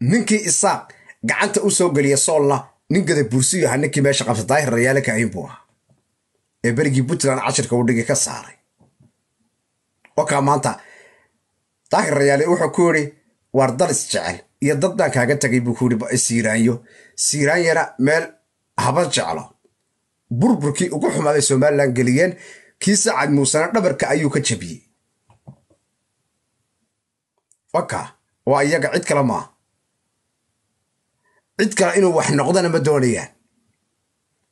ninkii isaaq gacanta u soo geliya soolla nin gada bursiyu ahaa ninkii meesha daahir rayaale kaciin buu ahaa ee berigii puntland cashirka uu dhigi ka saaray oo maanta daahir rayaale wuxuu ku yidhi waar dalis jecel iyo dad baan kaaga tegay buu ku yidhi siiraanyo siiraanyana meel haba jeclo burburkii ugu xumaaday somalilan geliyeen kii sacad muusena dhabarka ayuu ka jabiyey oka waa iyaga cid kale maaha cid kale inuu wax noqdana ma doonayaan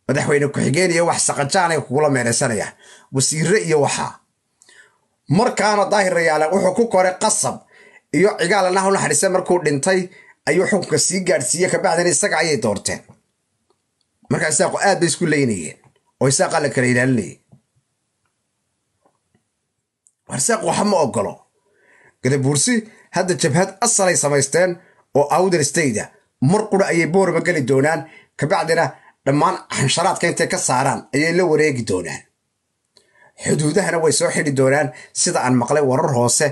madaxweyne ku-xigeen iyo wax saqajaanay kugula meeraysanayaan wasiire iyo waxaa markaana daahir rayaale wuxuu ku koray qasab iyo cigaalana hawla markuu dhintay ayuu xukunka sii gaadhsiiye kabacdina isaga ayay doorteen markaa isaaqu aad bay isku leynayeen oo isaaqaa la kala ilaalinayay warsaaq waxa ma ogolo gadabuursi hadda jabhad asalay samaysteen oo awdal stayda mar qura ayay boorama geli doonaan kabacdina dhammaan xansharaadka intay ka saaraan ayay la wareegi doonaan xuduudahana way soo xidhi doonaan sida aan maqlay warar hoose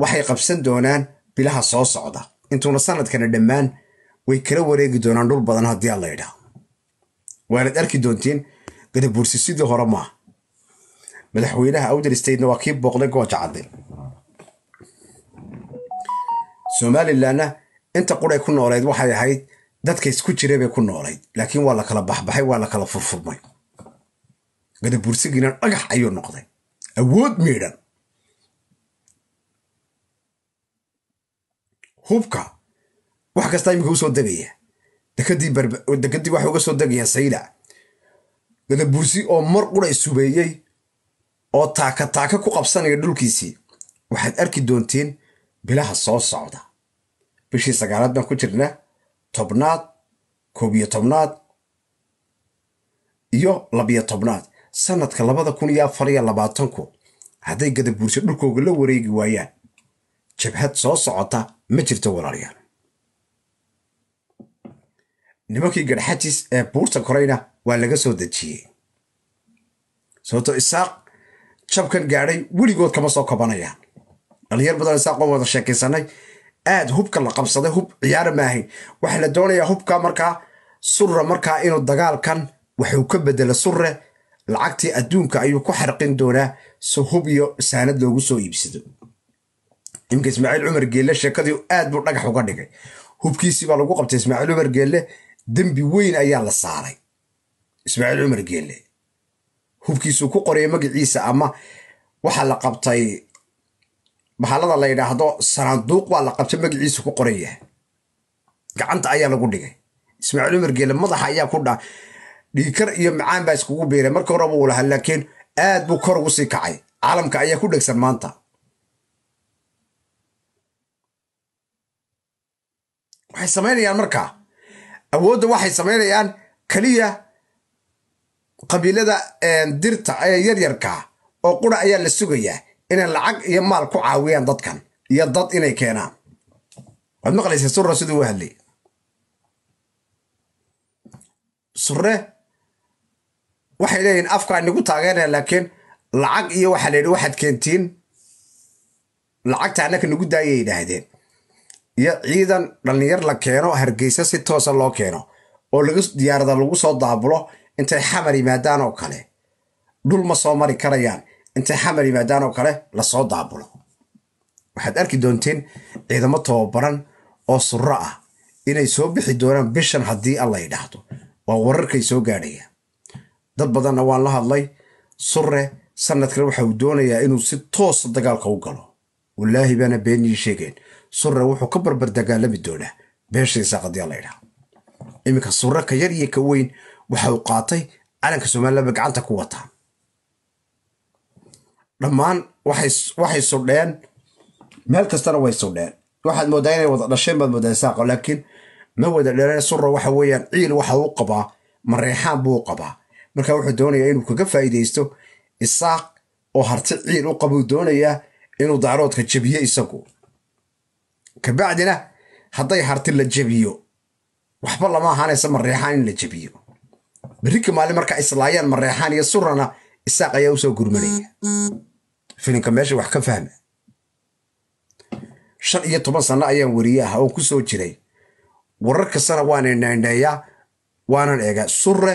waxay qabsan doonaan bilaha soo socda intuuna sanadkana dhammaan way kala wareegi doonaan dhul badan haddii aan la idhaah waanad arki doontiin gadabuursi sidii hore maaha madaxweynaha awdal statena waa kii booqday gooja cadday somalilanna inta quray ku nooleyd waxay ahayd dadka isku jiray bay ku noolayd laakiin waa lakala baxbaxay waa lakala furfurmay gadabuursigiina dhagax ayuu noqday awood miidhan hubka wax kastaa iminka u degaya dekadii waxay uga soo degayaan sayda gadabuursi oo mar quray subeeyey oo taaka taaka ku qabsanaya dhulkiisii waxaad arki doonteen bilaha soo socda bishii sagaalaad baan ku jirna tobnaad koob iyo tobnaad iyo labiyo tobnaad sanadka labada kun iyo afar iyo labaatanku hadday gadabuurso dhulkooga la wareegi waayaan jabhad soo socota ma jirto walaalayaal nimankii garxajis ee buurta korayna waa laga soo dejiyey sababto isaaq jabkan gaadhay weligood kama soo kabanayaan dhalinyar badan isaaq isaaqoo wada sheekaysanay aad hubka la qabsaday hub ciyaara maahay waxaa la doonayaa hubka markaa surre markaa inuu dagaalkan waxuu ka bedelo surre lacagtii adduunka ayuu ku xarqin doonaa si hub iyo saanad loogu soo iibsado imka ismaaciil cumar geelle sheekadii aad buu dhagax uga dhigay hubkiisii baa lagu qabtay ismaaciil cumar geelle dembi weyn ayaa la saaray ismaaciil cumar geelle hubkiisuu ku qoraya magaciisa ama waxaa la qabtay bahalada la yidhaahdo sanaaduuq waa la qabtay magaciisu ku qoran yahay gacanta ayaa lagu dhigay ismaaciil umar geele madaxa ayaa ku dha dhiikar iyo macaan baa iskugu biiray marka horeba uu lahaa laakiin aad buu kor ugu sii kacay caalamka ayaa ku dhegsan maanta waxay samaynayaan markaa awoodda waxay samaynayaan keliya qabiilada dirta ee yaryarka oo qura ayaa la sugayaa inay lacag iyo maal ku caawiyaan dadkan iyo dad inay keenaan waad maqlaysa sure siduu u hadlay sure waxay leeyihin afkaa nagu taageeraya laakiin lacag iyo waxaa la yidhi waxaad keentiin lacagta annaka nagu daayay yidhaahdeen iyo ciidan dhallinyar la keeno hargeysa si toosa loo keeno oo laga diyaarada lagu soo daabulo intay xamar yimaadaan oo kale dhul ma soo mari karayaan inta xamar yimaadaan oo kale lasoo daabulo waxaad arki doonteen ciidamo tababaran oo surro ah inay soo bixi doonaan bishan haddii alla yidhaahdo waa wararkay soo gaadhaya dad badanna waan la hadlay surre sanadkan waxa uu doonayaa inuu si toosa dagaalka u galo wallaahi baana beenii sheegeen surre wuxuu ka barbar dagaalami doonaa beesha isaaq alla yidhaahdo iminka surre ka yar iyo ka weyn waxa uu qaatay calanka soomaalilaba gacanta ku wataa dhammaan waxay sudheen meel kastana way sudheen waxaad moodaa inay wada dhasheen baad moodaa saaqo laakiin ma wada dheereen sura waxa weeyaan ciil waxa uu qabaa mareexaan buu qabaa marka wuxuu doonayaa inuu kaga faa'iidaysto isaaq oo harti ciil u qabuu doonayaa inuu daaroodka jebiyo isagu kabacdina hadday harti la jebiyo waxba lama ahaanaysa mareexaan in la jebiyo berrika maalin markaa islaayaan mareexaan iyo surrana isaaq ayaa usoo gurmanaya filimka meesha wax ka fahma shan iyo toban sano ayaan weriye ah oon ku soo jiray warar kastana waana naandheeyaa waanan eega surre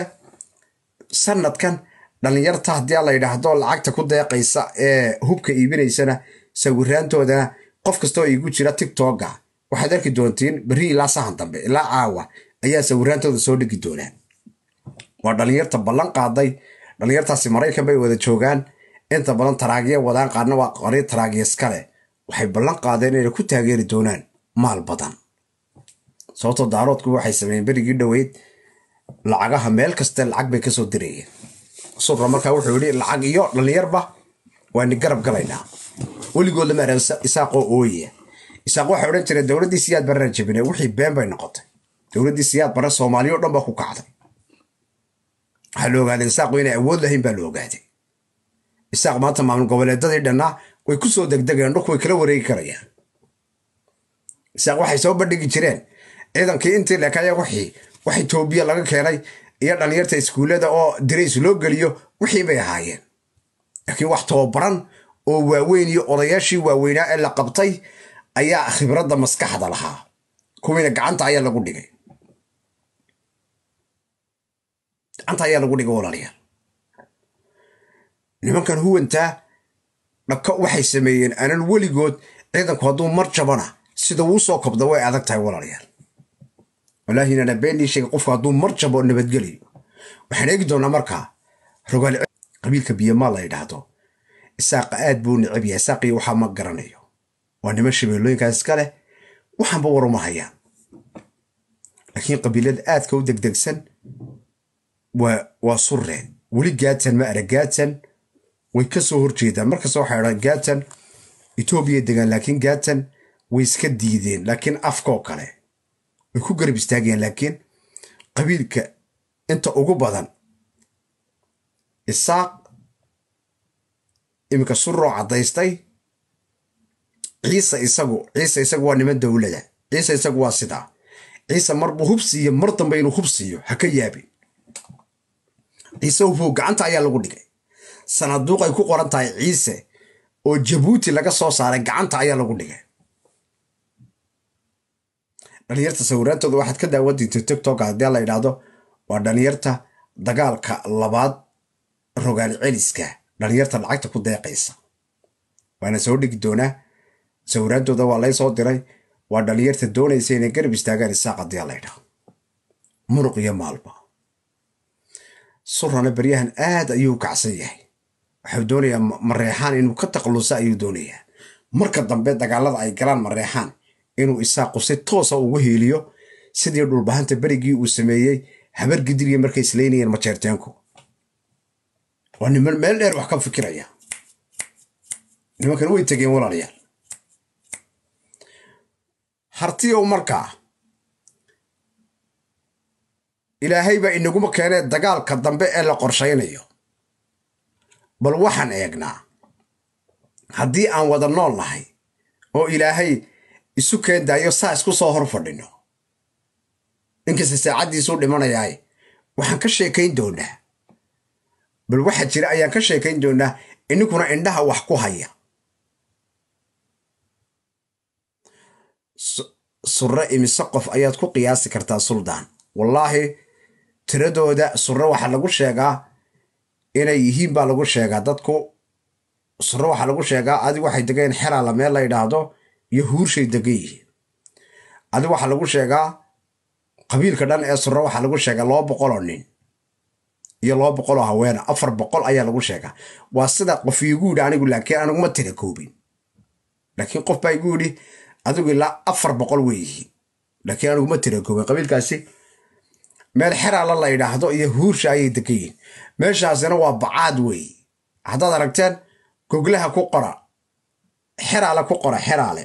sanadkan dhallinyarta haddii la yidhaahdo lacagta ku deeqaysa ee hubka iibinaysana sawiraantoodana qof kastaoo iigu jira tigtoga waxaad arki doontiin beri ilaa sahan dambe ilaa caawa ayaa sawiraantooda soo dhigi doonaa waa dhallinyarta ballan qaaday dhalinyartaasi maraykan bay wada joogaan inta badan taraagiya wadaan qaarna waa qori taraagiya iskale waxay ballan qaadeen inay ku taageeri doonaan maal badan sababtoo daaroodku waxay sameeyeen berigii dhoweyd lacagaha meel kaste lacag bay kasoo dirayeen surra markaa wuxuu yidhi lacag iyo dhalinyarba waani garab galaynaa weligood lama ara isaaqoo ooya isaaq waxay odhan jireen dowladdii siyaad barana jabine wixii been bay noqotay dowladdii siyaad barre soomaaliya o dhan baa ku kacday waxaa la ogaaday isaaqu inay awood lahayn baa la ogaaday isaaq maanta maamul goboleedadii dhanna way ku soo degdegeen dhulku way kala wareegi karayaan isaaq waxay soo bandhigi jireen ciidankii intii lekaya wixii wax itoobiya laga keenay iyo dhallinyarta iskuullada oo dirays loo geliyo wixii bay ahaayeen laakiin wax tababaran oo waaweyn iyo odayaashii waaweynaa ee la qabtay ayaa khibradda maskaxda lahaa kuwiina gacanta ayaa lagu dhigay gacanta ayaa lagu dhiga walaalayaal nimankan huwantaa dhako waxay sameeyeen aanan weligood ciidanku hadduu mar jabana sida wuu soo kobda way adag tahay walaalayaal walaahi inana been qofku hadduu mar jabo nabadgeliyo waxaan eegi doonaa markaa rogaal qabiilka biyamaa la yidhaahdo isaaqa aad buu necab yahay isaaqii waxaa ma garanayo waa niman shabeellooyinkaas iska leh waxaanba waruma hayaan laakiin qabiilada aadka u degdegsan waa surreen weli gaatan ma ara gaatan way ka soo horjeedaan markasta waxay idhaan gaatan etoobiya degaan laakiin gaatan way iska diideen laakiin afkaoo kale way ku garab istaageen laakiin qabiilka inta ugu badan isaaq iminka suroo caddaystay ciise isagu ciise isagu waa niman dowlada ah. ciise isagu waa sidaa ciise marbuu hub siiyo mar dambe inuu hub siiyo ha ka yaabin ciise hubow gacanta ayaa lagu dhigay sanaduuqay ku qoran tahay ciise oo jabuuti laga soo saaray gacanta ayaa lagu dhigay dhalinyarta sawiraantooda waxaad ka daawan diintay haddii la idhaahdo waa dhalinyarta dagaalka labaad rogaan celiska dhalinyarta lacagta ku deeqaysa waana soo dhigi doonaa sawiraantooda waa laysoo diray waa dhalinyarta doonaysa inay garab istaagaan isaaq haddii la idhaahdo muruq iyo maalba surana baryahan aad ayuu kacsan yahay waxuu doonayaa mareexaan inuu ka taqlusa ayuu doonayaa marka dambe dagaalada ay galaan mareexaan inuu isaaqu si toosa ah ugu heeliyo sidii dhulbahanta berigii uu sameeyey habar gidiriya markay islaynayeen majeerteenku waa niman meel dheer wax ka fikiraya nimankan way tegeen walaalayaal hartiyow markaa ilaahay baa inaguma keenee dagaalka dambe ee la qorshaynayo bal waxaan eegnaa haddii aan wada nool nahay oo ilaahay isu keendaayo saa isku soo hor fadhino inkasta saacaddiisuu dhimanayaay waxaan ka sheekayn doonaa bal waxa jira ayaan ka sheekayn doonaa ininkuna indhaha wax ku haya surre imise qof ayaad ku qiyaasi kartaa suldaan wallaahi tiradooda sure waxaa lagu sheegaa inay yihiin baa lagu sheegaa dadku sure waxaa lagu sheegaa adig waxay degeen xeraala meel la yidhaahdo iyo huurshay degan yihiin adig waxaa lagu sheegaa qabiilka dhan ee sure waxaa lagu sheegaa laba boqoloo nin iyo laba boqoloo haweena afar boqol ayaa lagu sheegaa waa sida qof igu yidhi ah, anigu laakiin aniguma tira koobin laakiin qof baa igu yidhi adigu ilaa afar boqol weeyihiin laakiin aniguma tira koobin qabiilkaasi meel xeraala la yidhaahdo iyo huursha ayay dekan yihin meeshaasina waa bacaad weeye haddaad aragteen goglaha ku qora xeraale ku qora xeraale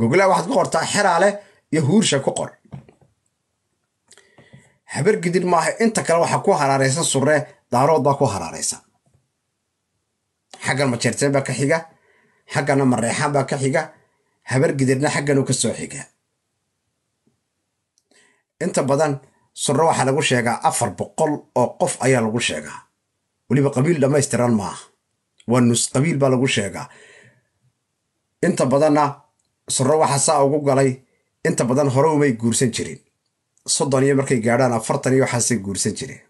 goglaha waxaad ku qortaa xeraale iyo huursha ku qor habar gidin maaha inta kale waxaa ku haraaraysan surre daarood baa ku haraaraysa xaggan majeerteen baa ka xiga xaggana mareexaan baa ka xiga habar gidirna xagganuu ka soo xiga inta badan sunno waxaa lagu sheegaa afar boqol oo qof ayaa lagu sheegaa weliba qabiil dhammaystiran maaha waa nus qabiil baa lagu sheegaa inta badanna sunno waxaa saa ugu galay inta badan hore umay guursan jirin soddon iyo markay gaadhaan afartan iyo waxaasay guursan jireen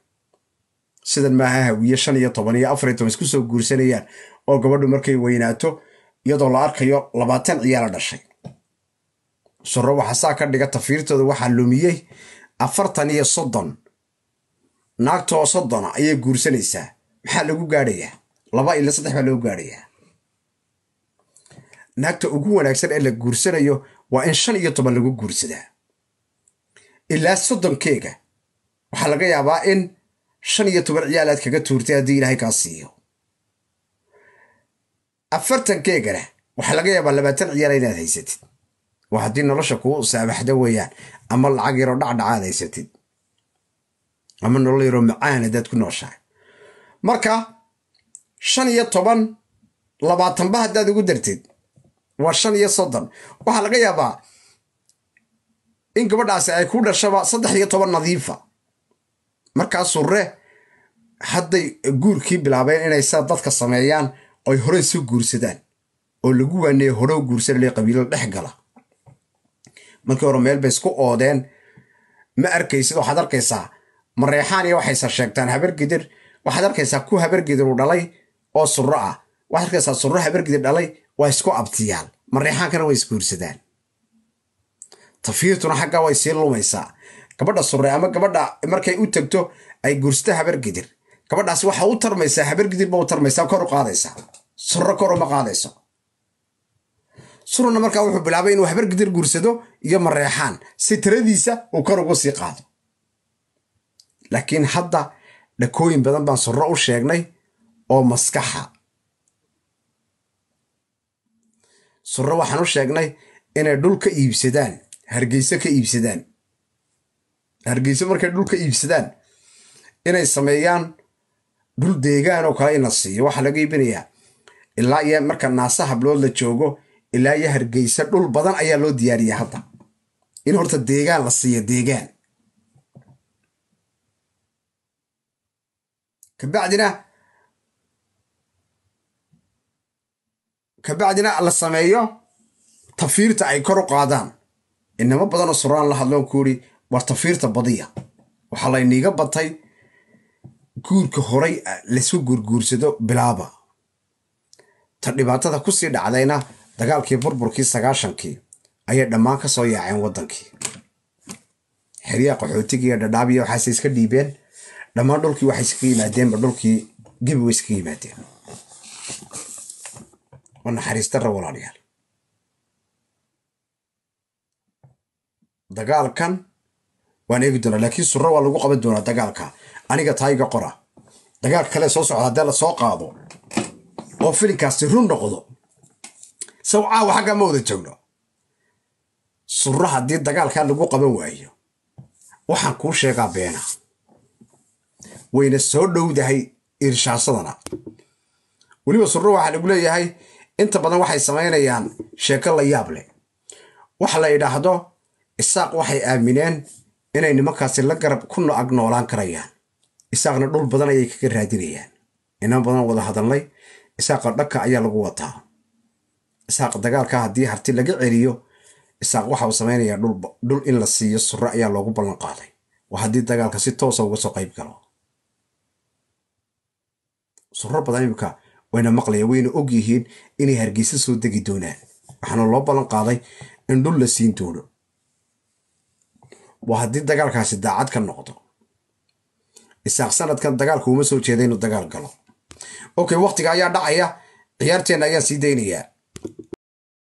sidan maaha hawiye shan iyo toban iyo afar iyo toban isku soo guursanayaan oo gabadhu markay weynaato iyadoo la arkayo labaatan ciyaala dhashay suro waxaa saa ka dhiga tafiirtooda waxaa lumiyey afartan iyo soddon naagtoo soddona ayay guursanaysaa maxaa lagu gaadhayaa laba ila saddex baa lagu gaadhayaa naagta ugu wanaagsan ee la guursanayo waa in shan iyo toban lagu guursadaa ilaa soddonkeega waxaa laga yaabaa in shan iyo toban ciyaalaad kaga tuurtay haddii ilaahay kaa siiyo afartankeegana waxaa laga yaabaa labaatan ciyaala inaad haysatid waa haddii nolosha kuu saabaxdo weeyaan ama lacag yaroo dhacdhacaadaysatid haysatid ama nolol yaroo macaan haddaad ku nooshahay marka shan iyo toban labaatanba haddaad ugu dartid waa shan iyo soddon waxaa laga yaabaa in gabadhaasi ay ku dhashaba saddex iyo toban nadiifa markaasuu re hadday guurkii bilaabeen inay saa dadka sameeyaan oy horey soo guursadaan oo lagu waaneeya horow guursanale qabiilo dhex gala markii hore meel bay isku oodeen ma arkaysid waxaad arkaysaa mareexaan iyo waxaysa sheegtaan habargidir waxaad arkaysaa ku habargidir habargidiru dhalay oo suro ah waxaad arkaysaa suro habargidir dhalay waa isku abtiyaal mareexaankana way isguursadaan tafiirtuna xaggaa way sii lumaysaa gabadha surre ama gabadha markay u tegto ay guursato habargidir gabadhaas waxa u tarmaysaa habargidir ba u tarmaysaa kor u qaadaysaa suro kor uma qaadayso suruna markaa wuxuu bilaabay inuu waxbar gidir guursado iyo mareexaan si tiradiisa uu kor ugu sii qaado laakiin hadda dhakooyin badan baan sorro u sheegnay oo maskaxa surro waxaan u sheegnay inay dhul ka iibsadaan hargeyso ka iibsadaan hargeyso markay dhul ka iibsadaan inay sameeyaan dhul deegaan oo kale ina siiyo waxaa laga iibinayaa ilaa iyo marka naasa hablood la joogo ilaa iyo hargeysa dhul badan ayaa loo diyaariyaa hadda in horta deegaan la siiyo deegaan kabacdina kabacdina la sameeyo tafiirta ay kor u qaadaan inamo badanoo suraan la hadloon ku uri war tafiirta badiya waxaa layniiga batay guurka horay ah, laysku guurguursado bilaaba ta dhibaatada kusii dhacdayna dagaalkii burburkii sagaashankii ayay dhammaan ka soo yaaceen waddankii xeryaha qaxootigii iyo dhadhaabiya waxaase iska dhiibeen dhammaan dhulkii waxay iskaga yimaadeenba dhulkii gebi way iskaga yimaadeen naxariistara walaalayaal dagaalkan waan eegi doonaa laakiin surro waa lagu qaban doonaa dagaalka aniga taa iga qora dagaal kale soo socda haddee lasoo qaado oo filinkaasi run noqdo sawcaawa ah, xagga ma wada joogno surro haddii dagaalkaa lagu qaban waayo waxaan kuu sheegaa beena wayna soo dhowdahay irshaasadana weliba surro waxaa lagu leeyahay inta badan waxay samaynayaan sheeko la yaab leh waxa la yidhaahdo isaaq waxay aamineen inay nimankaasi la garab ku no-ag noolaan karayaan isaaqna dhul badan ayay kaga raadinayaan inama badan wada hadalnay isaaqa dhanka ayaa lagu wataa isaaq dagaalka haddii harti laga celiyo isaaq waxa uu samaynayaa dhul in la siiyo suro ayaa loogu ballan qaaday waa haddii dagaalka si toosa ah uga soo qayb galo suro badan imika wayna maqlayaan wayna og yihiin inay hargeysa soo degi doonaan waxaana loo ballan qaaday in dhul la siin doono waa haddii dagaalkaasi daacad ka noqdo isaaq sanadkan dagaalka uma soo jeeda inuu dagaal galo okay waktiga ayaa dhacaya ciyaarteenna ayaan sii daynayaa